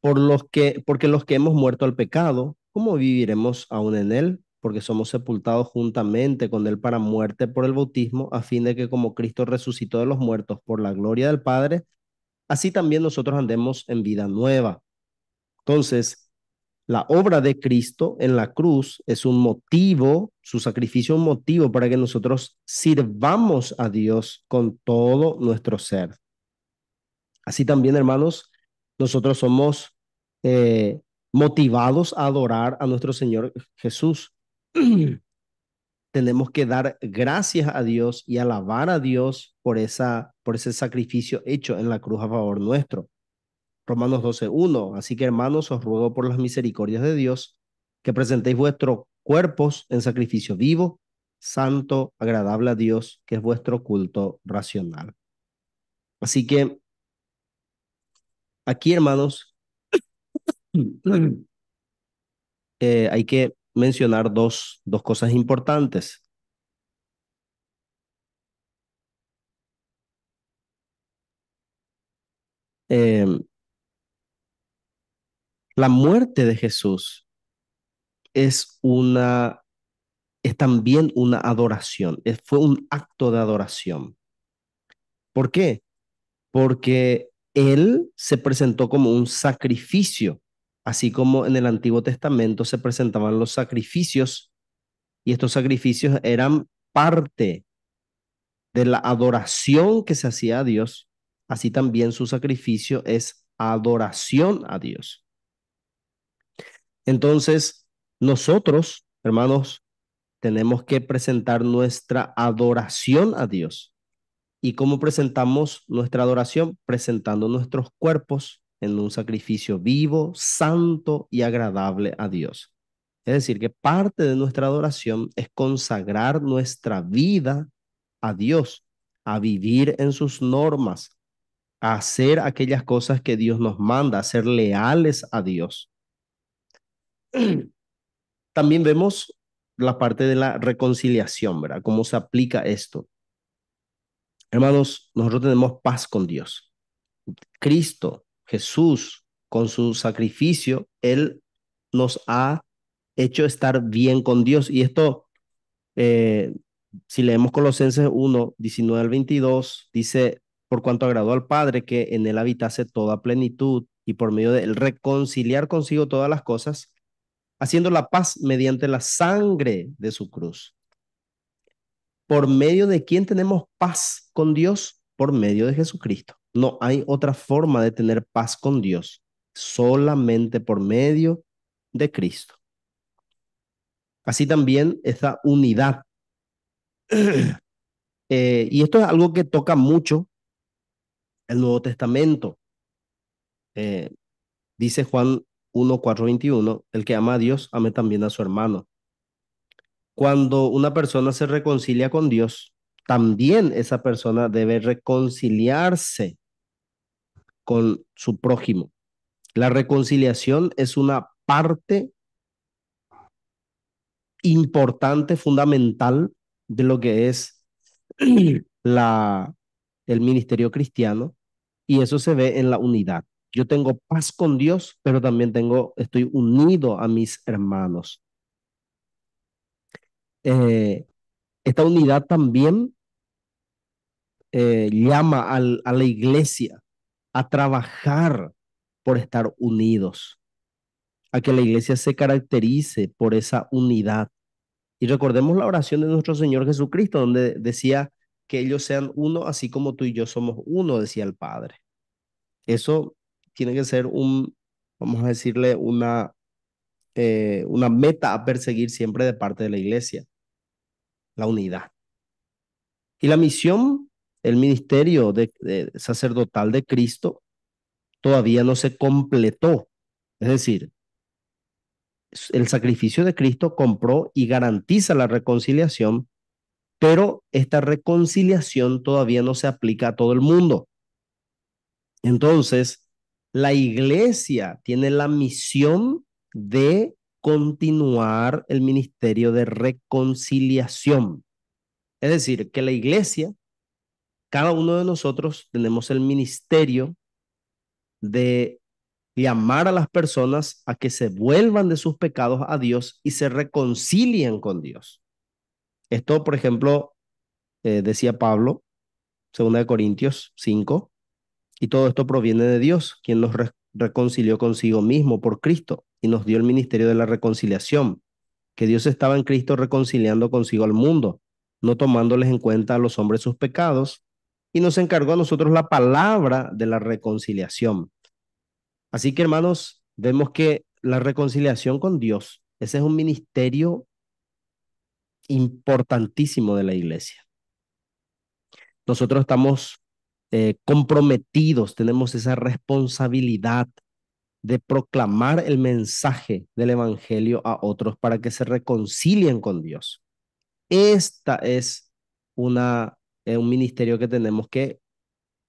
por los que, porque los que hemos muerto al pecado, ¿cómo viviremos aún en él? Porque somos sepultados juntamente con él para muerte por el bautismo, a fin de que como Cristo resucitó de los muertos por la gloria del Padre, así también nosotros andemos en vida nueva. Entonces, la obra de Cristo en la cruz es un motivo, su sacrificio un motivo para que nosotros sirvamos a Dios con todo nuestro ser. Así también, hermanos, nosotros somos eh, motivados a adorar a nuestro Señor Jesús. [clears throat] Tenemos que dar gracias a Dios y alabar a Dios por, esa, por ese sacrificio hecho en la cruz a favor nuestro. Romanos 12.1. Así que hermanos, os ruego por las misericordias de Dios que presentéis vuestros cuerpos en sacrificio vivo, santo, agradable a Dios, que es vuestro culto racional. Así que aquí, hermanos, [clears throat] eh, hay que mencionar dos, dos cosas importantes. Eh, la muerte de Jesús es una es también una adoración, fue un acto de adoración. ¿Por qué? Porque él se presentó como un sacrificio, así como en el Antiguo Testamento se presentaban los sacrificios y estos sacrificios eran parte de la adoración que se hacía a Dios, así también su sacrificio es adoración a Dios. Entonces, nosotros, hermanos, tenemos que presentar nuestra adoración a Dios. ¿Y cómo presentamos nuestra adoración? Presentando nuestros cuerpos en un sacrificio vivo, santo y agradable a Dios. Es decir, que parte de nuestra adoración es consagrar nuestra vida a Dios, a vivir en sus normas, a hacer aquellas cosas que Dios nos manda, a ser leales a Dios. [clears throat] También vemos la parte de la reconciliación, ¿verdad? ¿Cómo se aplica esto? Hermanos, nosotros tenemos paz con Dios. Cristo, Jesús, con su sacrificio, Él nos ha hecho estar bien con Dios. Y esto, eh, si leemos Colosenses 1, 19 al 22, dice, por cuanto agradó al Padre que en Él habitase toda plenitud y por medio de Él reconciliar consigo todas las cosas haciendo la paz mediante la sangre de su cruz. ¿Por medio de quién tenemos paz con Dios? Por medio de Jesucristo. No hay otra forma de tener paz con Dios, solamente por medio de Cristo. Así también esta unidad. [clears throat] Eh, y esto es algo que toca mucho el Nuevo Testamento. Eh, dice Juan 1.4.21, el que ama a Dios, ame también a su hermano. Cuando una persona se reconcilia con Dios, también esa persona debe reconciliarse con su prójimo. La reconciliación es una parte importante, fundamental de lo que es [clears throat] la, el ministerio cristiano y eso se ve en la unidad. Yo tengo paz con Dios, pero también tengo, estoy unido a mis hermanos. Eh, esta unidad también eh, llama a la iglesia a trabajar por estar unidos, a que la iglesia se caracterice por esa unidad. Y recordemos la oración de nuestro Señor Jesucristo, donde decía que ellos sean uno, así como tú y yo somos uno, decía el Padre. Eso tiene que ser un, vamos a decirle, una, eh, una meta a perseguir siempre de parte de la iglesia, la unidad. Y la misión, el ministerio sacerdotal de Cristo, todavía no se completó. Es decir, el sacrificio de Cristo compró y garantiza la reconciliación, pero esta reconciliación todavía no se aplica a todo el mundo. Entonces, la iglesia tiene la misión de continuar el ministerio de reconciliación. Es decir, que la iglesia, cada uno de nosotros tenemos el ministerio de llamar a las personas a que se vuelvan de sus pecados a Dios y se reconcilien con Dios. Esto, por ejemplo, eh, decía Pablo, 2 de Corintios 5, y todo esto proviene de Dios, quien nos reconcilió consigo mismo por Cristo y nos dio el ministerio de la reconciliación, que Dios estaba en Cristo reconciliando consigo al mundo, no tomándoles en cuenta a los hombres sus pecados, y nos encargó a nosotros la palabra de la reconciliación. Así que hermanos, vemos que la reconciliación con Dios, ese es un ministerio importantísimo de la iglesia. Nosotros estamos eh, comprometidos, tenemos esa responsabilidad de proclamar el mensaje del Evangelio a otros para que se reconcilien con Dios. Esta es una, eh, un ministerio que tenemos que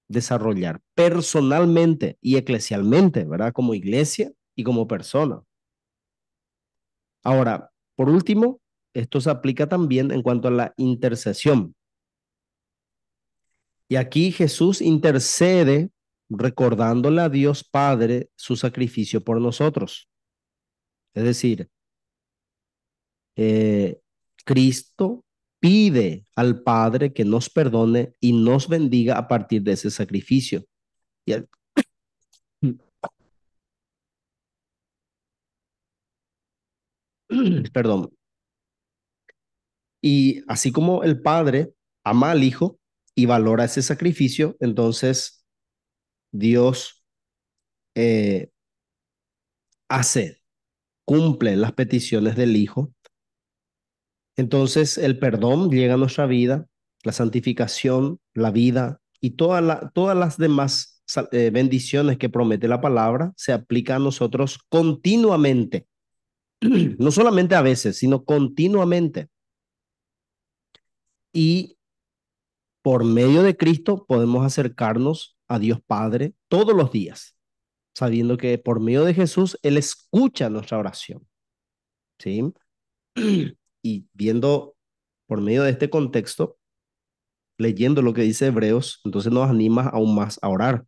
desarrollar personalmente y eclesialmente, ¿verdad? Como iglesia y como persona. Ahora, por último, esto se aplica también en cuanto a la intercesión. Y aquí Jesús intercede recordándole a Dios Padre su sacrificio por nosotros. Es decir, eh, Cristo pide al Padre que nos perdone y nos bendiga a partir de ese sacrificio. [coughs] Perdón. Y así como el Padre ama al Hijo, y valora ese sacrificio, entonces Dios eh, hace, cumple las peticiones del Hijo. Entonces el perdón llega a nuestra vida, la santificación, la vida y todas las demás eh, bendiciones que promete la palabra se aplica a nosotros continuamente. [clears throat] No solamente a veces, sino continuamente. Y por medio de Cristo podemos acercarnos a Dios Padre todos los días, sabiendo que por medio de Jesús Él escucha nuestra oración. ¿Sí? Y viendo por medio de este contexto, leyendo lo que dice Hebreos, entonces nos anima aún más a orar.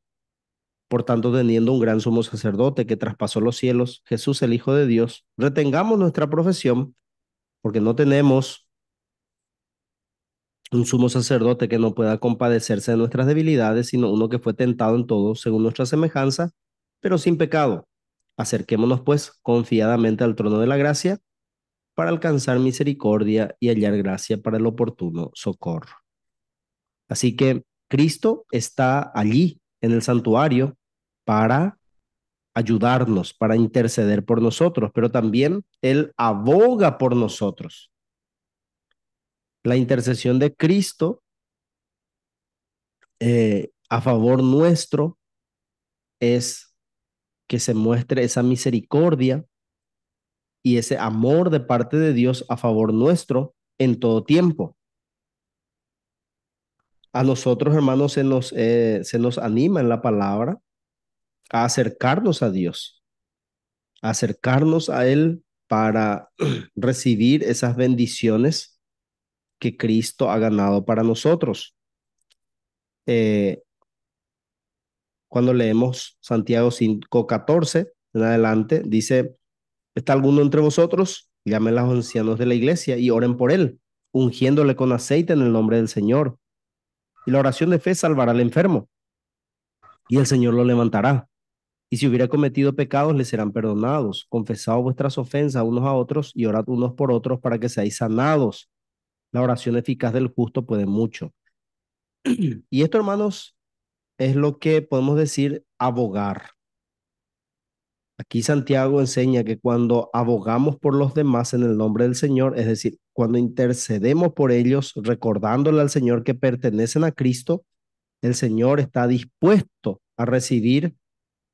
Por tanto, teniendo un gran sumo sacerdote que traspasó los cielos, Jesús el Hijo de Dios, retengamos nuestra profesión, porque no tenemos un sumo sacerdote que no pueda compadecerse de nuestras debilidades, sino uno que fue tentado en todo según nuestra semejanza, pero sin pecado. Acerquémonos, pues, confiadamente al trono de la gracia para alcanzar misericordia y hallar gracia para el oportuno socorro. Así que Cristo está allí en el santuario para ayudarnos, para interceder por nosotros, pero también Él aboga por nosotros la intercesión de Cristo eh, a favor nuestro es que se muestre esa misericordia y ese amor de parte de Dios a favor nuestro en todo tiempo. A nosotros, hermanos, se nos, eh, se nos anima en la palabra a acercarnos a Dios, a acercarnos a Él para [clears throat] recibir esas bendiciones que Cristo ha ganado para nosotros. Eh, cuando leemos Santiago 5.14 en adelante, dice, ¿está alguno entre vosotros? Llamen a los ancianos de la iglesia y oren por él, ungiéndole con aceite en el nombre del Señor. Y la oración de fe salvará al enfermo y el Señor lo levantará. Y si hubiera cometido pecados, le serán perdonados. Confesad vuestras ofensas unos a otros y orad unos por otros para que seáis sanados. La oración eficaz del justo puede mucho. [clears throat] Y esto, hermanos, es lo que podemos decir abogar. Aquí Santiago enseña que cuando abogamos por los demás en el nombre del Señor, es decir, cuando intercedemos por ellos, recordándole al Señor que pertenecen a Cristo, el Señor está dispuesto a recibir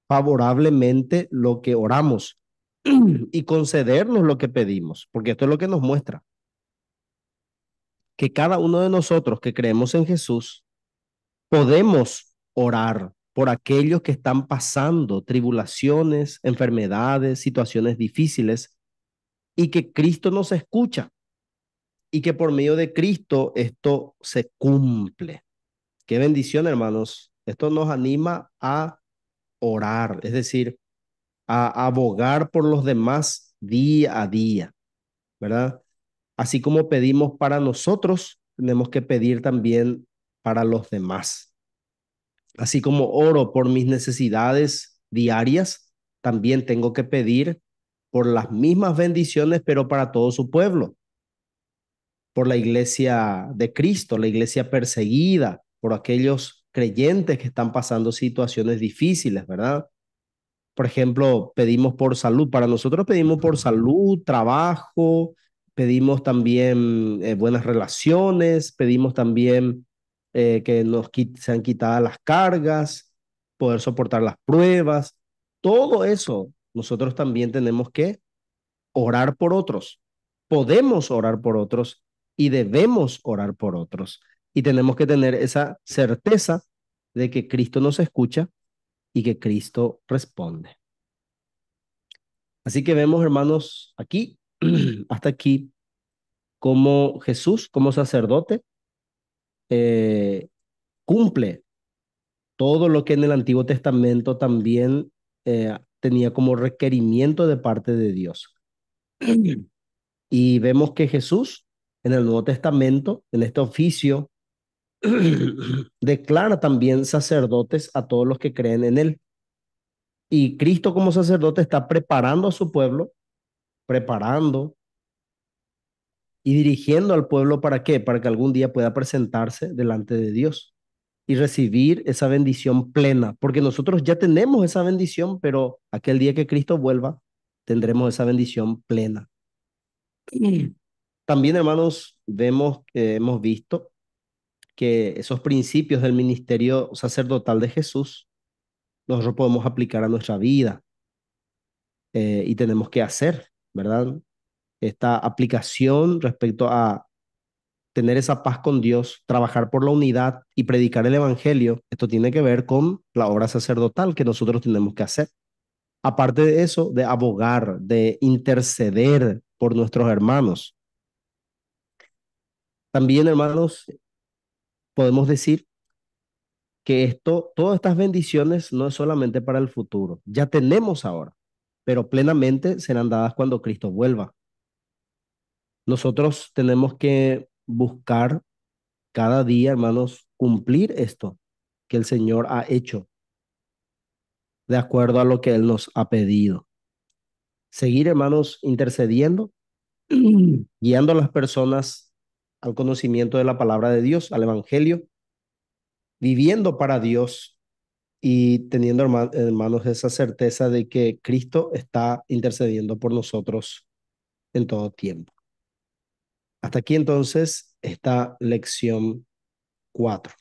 favorablemente lo que oramos [clears throat] y concedernos lo que pedimos, porque esto es lo que nos muestra que cada uno de nosotros que creemos en Jesús podemos orar por aquellos que están pasando tribulaciones, enfermedades, situaciones difíciles, y que Cristo nos escucha, y que por medio de Cristo esto se cumple. Qué bendición, hermanos. Esto nos anima a orar, es decir, a abogar por los demás día a día, ¿verdad? así como pedimos para nosotros, tenemos que pedir también para los demás. Así como oro por mis necesidades diarias, también tengo que pedir por las mismas bendiciones, pero para todo su pueblo, por la iglesia de Cristo, la iglesia perseguida, por aquellos creyentes que están pasando situaciones difíciles, ¿verdad? Por ejemplo, pedimos por salud. Para nosotros pedimos por salud, trabajo, pedimos también eh, buenas relaciones, pedimos también eh, que nos sean quitadas las cargas, poder soportar las pruebas, todo eso nosotros también tenemos que orar por otros. Podemos orar por otros y debemos orar por otros. Y tenemos que tener esa certeza de que Cristo nos escucha y que Cristo responde. Así que vemos, hermanos, aquí [clears throat] hasta aquí como Jesús, como sacerdote, eh, cumple todo lo que en el Antiguo Testamento también eh, tenía como requerimiento de parte de Dios. [clears throat] Y vemos que Jesús en el Nuevo Testamento, en este oficio, [clears throat] declara también sacerdotes a todos los que creen en Él. Y Cristo como sacerdote está preparando a su pueblo preparando y dirigiendo al pueblo para qué? Para que algún día pueda presentarse delante de Dios y recibir esa bendición plena, porque nosotros ya tenemos esa bendición, pero aquel día que Cristo vuelva, tendremos esa bendición plena. También, hermanos, vemos, hemos visto que esos principios del ministerio sacerdotal de Jesús, nosotros podemos aplicar a nuestra vida eh, y tenemos que hacer. ¿verdad? Esta aplicación respecto a tener esa paz con Dios, trabajar por la unidad y predicar el Evangelio, esto tiene que ver con la obra sacerdotal que nosotros tenemos que hacer. Aparte de eso, de abogar, de interceder por nuestros hermanos. También, hermanos, podemos decir que esto, todas estas bendiciones no es solamente para el futuro, ya tenemos ahora pero plenamente serán dadas cuando Cristo vuelva. Nosotros tenemos que buscar cada día, hermanos, cumplir esto que el Señor ha hecho, de acuerdo a lo que Él nos ha pedido. Seguir, hermanos, intercediendo, [clears throat] guiando a las personas al conocimiento de la palabra de Dios, al Evangelio, viviendo para Dios y teniendo hermanos esa certeza de que Cristo está intercediendo por nosotros en todo tiempo. Hasta aquí entonces esta lección 4.